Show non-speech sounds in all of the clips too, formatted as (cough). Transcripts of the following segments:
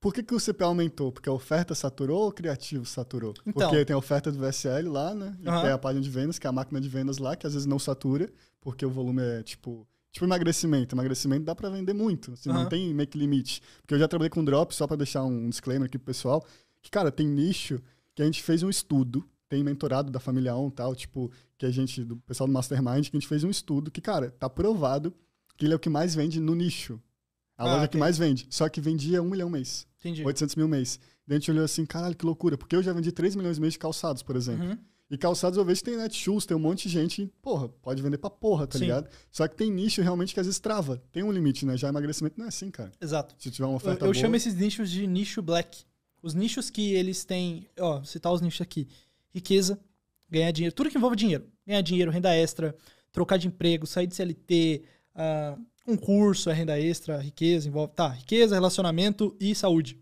Por que, que o CPA aumentou? Porque a oferta saturou ou o criativo saturou? Então, porque tem a oferta do VSL lá, né? E uhum. tem a página de vendas, que é a máquina de vendas lá, que às vezes não satura, porque o volume é tipo. Tipo emagrecimento. Emagrecimento dá para vender muito. Assim, Não tem meio que limite. Porque eu já trabalhei com drop, só para deixar um disclaimer aqui pro pessoal. Que, cara, tem nicho que a gente fez um estudo. Tem mentorado da família On tal, tipo, que a é gente, do pessoal do Mastermind, que a gente fez um estudo que, cara, tá provado que ele é o que mais vende no nicho. A ah, loja que mais vende. Só que vendia um milhão mês. Entendi. 800 mil mês. Daí a gente olhou assim, caralho, que loucura. Porque eu já vendi 3 milhões mês de calçados, por exemplo. Uhum. E calçados eu vejo que tem Netshoes, tem um monte de gente, porra, pode vender pra porra, tá Sim. ligado? Só que tem nicho realmente que às vezes trava. Tem um limite, né? Já emagrecimento não é assim, cara. Exato. Se tiver uma oferta Eu, eu boa... chamo esses nichos de nicho black. Os nichos que eles têm, ó, citar os nichos aqui. Riqueza, ganhar dinheiro, tudo que envolve dinheiro. Ganhar dinheiro, renda extra, trocar de emprego, sair de CLT, uh, ah, um curso, é renda extra, riqueza, envolve. Tá, riqueza, relacionamento e saúde.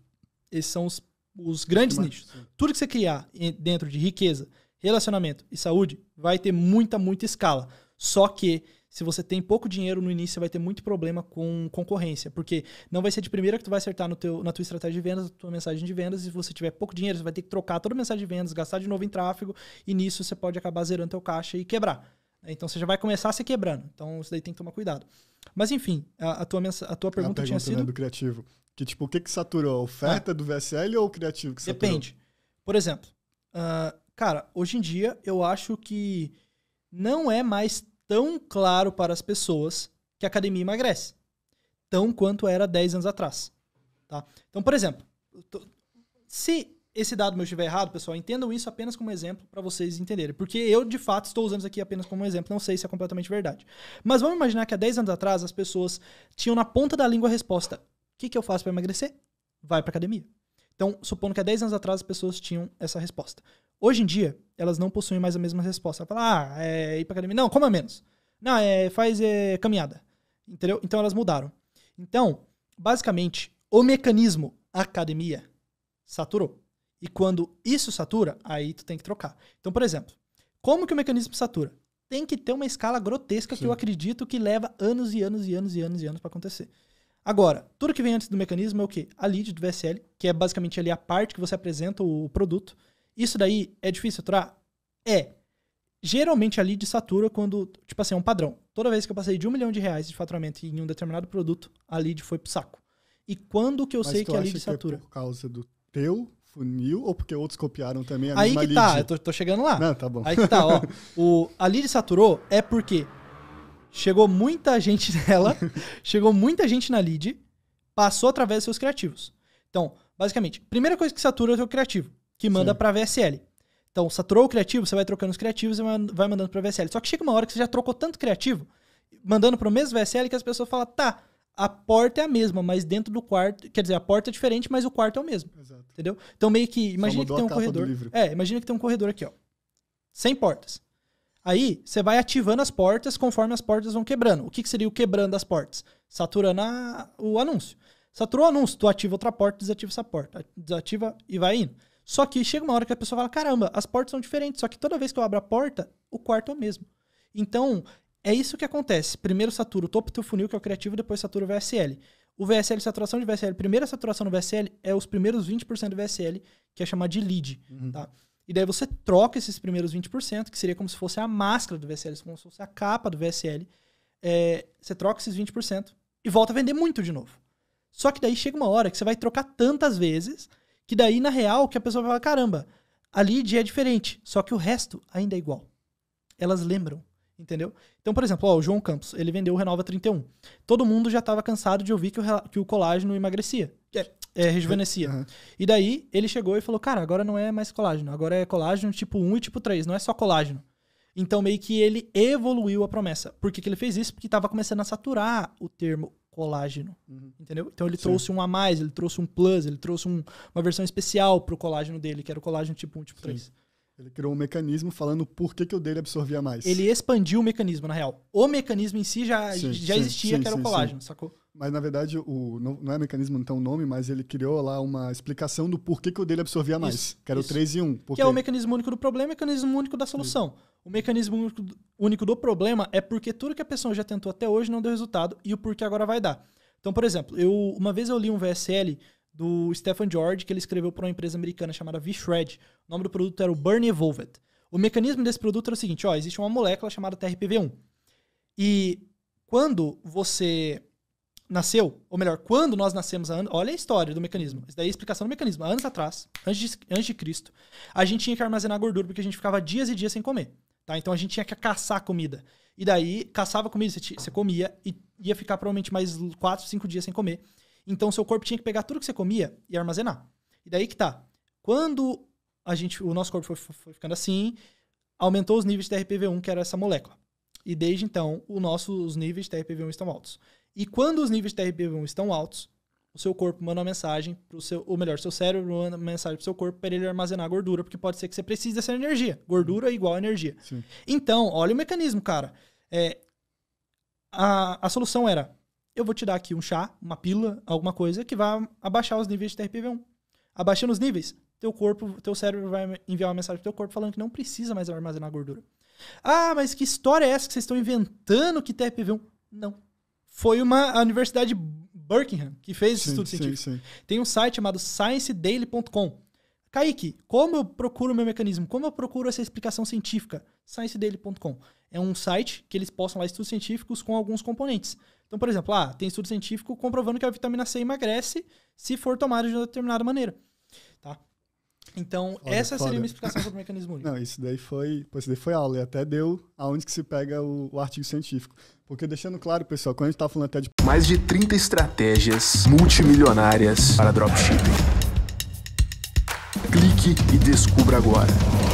Esses são os, os grandes nichos. Sim. Tudo que você criar dentro de riqueza, relacionamento e saúde vai ter muita, muita escala. Só que se você tem pouco dinheiro no início, você vai ter muito problema com concorrência, porque não vai ser de primeira que tu vai acertar no teu, na tua estratégia de vendas, na tua mensagem de vendas, e se você tiver pouco dinheiro, você vai ter que trocar toda a mensagem de vendas, gastar de novo em tráfego, e nisso você pode acabar zerando teu caixa e quebrar. Né? Então você já vai começar a se quebrando. Então isso daí tem que tomar cuidado. Mas enfim, a, a tua, a tua pergunta, é a pergunta tinha né, sido. do criativo. Que tipo, o que, que saturou? A oferta ah. do VSL ou o criativo que saturou? Depende. Por exemplo, uh, cara, hoje em dia eu acho que não é mais tão claro para as pessoas que a academia emagrece. Tão quanto era 10 anos atrás. Tá? Então, por exemplo, se esse dado meu estiver errado, pessoal, entendam isso apenas como exemplo para vocês entenderem. Porque eu, de fato, estou usando isso aqui apenas como exemplo, não sei se é completamente verdade. Mas vamos imaginar que há 10 anos atrás as pessoas tinham na ponta da língua a resposta: o que, que eu faço para emagrecer? Vai para academia. Então, supondo que há 10 anos atrás as pessoas tinham essa resposta. Hoje em dia, elas não possuem mais a mesma resposta. Ela fala, ah, é ir para academia. Não, coma menos. Não, é, faz é, caminhada. Entendeu? Então elas mudaram. Então, basicamente, o mecanismo academia saturou. E quando isso satura, aí tu tem que trocar. Então, por exemplo, como que o mecanismo satura? Tem que ter uma escala grotesca Sim. que eu acredito que leva anos e anos e anos e anos e anos para acontecer. Agora, tudo que vem antes do mecanismo é o quê? A lead do VSL, que é basicamente ali a parte que você apresenta o produto. Isso daí é difícil aturar? É. Geralmente a lead satura quando, tipo assim, é um padrão. Toda vez que eu passei de um milhão de reais de faturamento em um determinado produto, a lead foi pro saco. E quando que eu Mas sei que a lead é satura? É por causa do teu funil ou porque outros copiaram também a Aí mesma que lead? tá, eu tô, tô chegando lá. Não, tá bom. Aí que tá, ó. (laughs) O, a lead saturou é porque chegou muita gente (laughs) nela, chegou muita gente na lead, passou através dos seus criativos. Então, basicamente, primeira coisa que satura é o seu criativo, que manda para VSL. Então, saturou o criativo, você vai trocando os criativos e vai mandando para VSL. Só que chega uma hora que você já trocou tanto criativo, mandando para o mesmo VSL que as pessoas falam, tá, a porta é a mesma, mas dentro do quarto. Quer dizer, a porta é diferente, mas o quarto é o mesmo. Exato. Entendeu? Então, meio que. Imagina que tem um corredor. É, imagina que tem um corredor aqui, ó. Sem portas. Aí, você vai ativando as portas conforme as portas vão quebrando. O que, que seria o quebrando as portas? Saturando a, o anúncio. Saturou o anúncio, tu ativa outra porta, desativa essa porta. Desativa e vai indo. Só que chega uma hora que a pessoa fala: caramba, as portas são diferentes, só que toda vez que eu abro a porta, o quarto é o mesmo. Então, é isso que acontece. Primeiro satura o topo do funil, que é o criativo, depois satura o VSL. O VSL, saturação de VSL, primeira saturação no VSL é os primeiros 20% do VSL, que é chamado de lead, uhum. tá? E daí você troca esses primeiros 20%, que seria como se fosse a máscara do VSL, como se fosse a capa do VSL. É, você troca esses 20% e volta a vender muito de novo. Só que daí chega uma hora que você vai trocar tantas vezes, que daí, na real, que a pessoa vai falar, caramba, a lead é diferente, só que o resto ainda é igual. Elas lembram. Entendeu? Então, por exemplo, ó, o João Campos, ele vendeu o Renova 31. Todo mundo já estava cansado de ouvir que o, que o colágeno emagrecia. É, é rejuvenescia. Uhum. E daí ele chegou e falou: Cara, agora não é mais colágeno, agora é colágeno tipo 1 e tipo 3, não é só colágeno. Então, meio que ele evoluiu a promessa. Por que, que ele fez isso? Porque estava começando a saturar o termo colágeno. Uhum. Entendeu? Então, ele Sim. trouxe um a mais, ele trouxe um plus, ele trouxe um, uma versão especial pro colágeno dele, que era o colágeno tipo 1 tipo Sim. 3. Ele criou um mecanismo falando por que, que o dele absorvia mais. Ele expandiu o mecanismo, na real. O mecanismo em si já, sim, já sim, existia, sim, que era o colágeno, sacou? Mas na verdade, o, não, é mecanismo, então o nome, mas ele criou lá uma explicação do porquê que o dele absorvia mais, isso, que era isso. o 3 e 1. Porque... Que é o mecanismo único do problema e o mecanismo único da solução. O mecanismo único do problema é porque tudo que a pessoa já tentou até hoje não deu resultado e o porquê agora vai dar. Então, por exemplo, eu uma vez eu li um VSL do Stephen George, que ele escreveu para uma empresa americana chamada V-Shred. O nome do produto era o Burn Evolved. O mecanismo desse produto era o seguinte, ó, existe uma molécula chamada TRPV1. E quando você nasceu, ou melhor, quando nós nascemos, olha a história do mecanismo. Isso daí é a explicação do mecanismo. anos atrás, antes de, antes de Cristo, a gente tinha que armazenar gordura porque a gente ficava dias e dias sem comer. Tá? Então a gente tinha que caçar comida. E daí, caçava comida, você, você comia e ia ficar provavelmente mais 4, 5 dias sem comer. Então seu corpo tinha que pegar tudo que você comia e armazenar. E daí que tá. Quando a gente, o nosso corpo foi, foi ficando assim, aumentou os níveis de TRPV1, que era essa molécula. E desde então, os nossos níveis de TRPV1 estão altos. E quando os níveis de TRPV1 estão altos, o seu corpo manda uma mensagem pro seu, ou melhor, seu cérebro manda uma mensagem pro seu corpo para ele armazenar gordura, porque pode ser que você precise dessa energia. Gordura é igual a energia. Sim. Então, olha o mecanismo, cara. É, a, a solução era eu vou te dar aqui um chá, uma pílula, alguma coisa que vai abaixar os níveis de TRPV1. Abaixando os níveis, teu corpo, teu cérebro vai enviar uma mensagem pro teu corpo falando que não precisa mais armazenar gordura. Ah, mas que história é essa que vocês estão inventando que TRPV1? Não. Foi uma a Universidade Birkingham que fez esse estudo científico. Sim, sim. Tem um site chamado sciencedaily.com. Kaique, como eu procuro o meu mecanismo? Como eu procuro essa explicação científica? sciencedaily.com. É um site que eles postam lá estudos científicos com alguns componentes. Então, por exemplo, ah, tem estudo científico comprovando que a vitamina C emagrece se for tomada de uma determinada maneira. Tá? Então, essa foda. seria uma explicação sobre (laughs) o mecanismo único. Não, isso daí foi, isso daí foi aula e até deu aonde que se pega o, o artigo científico. Porque deixando claro, pessoal, quando a gente tá falando até de mais de 30 estratégias multimilionárias para dropshipping. Clique e descubra agora.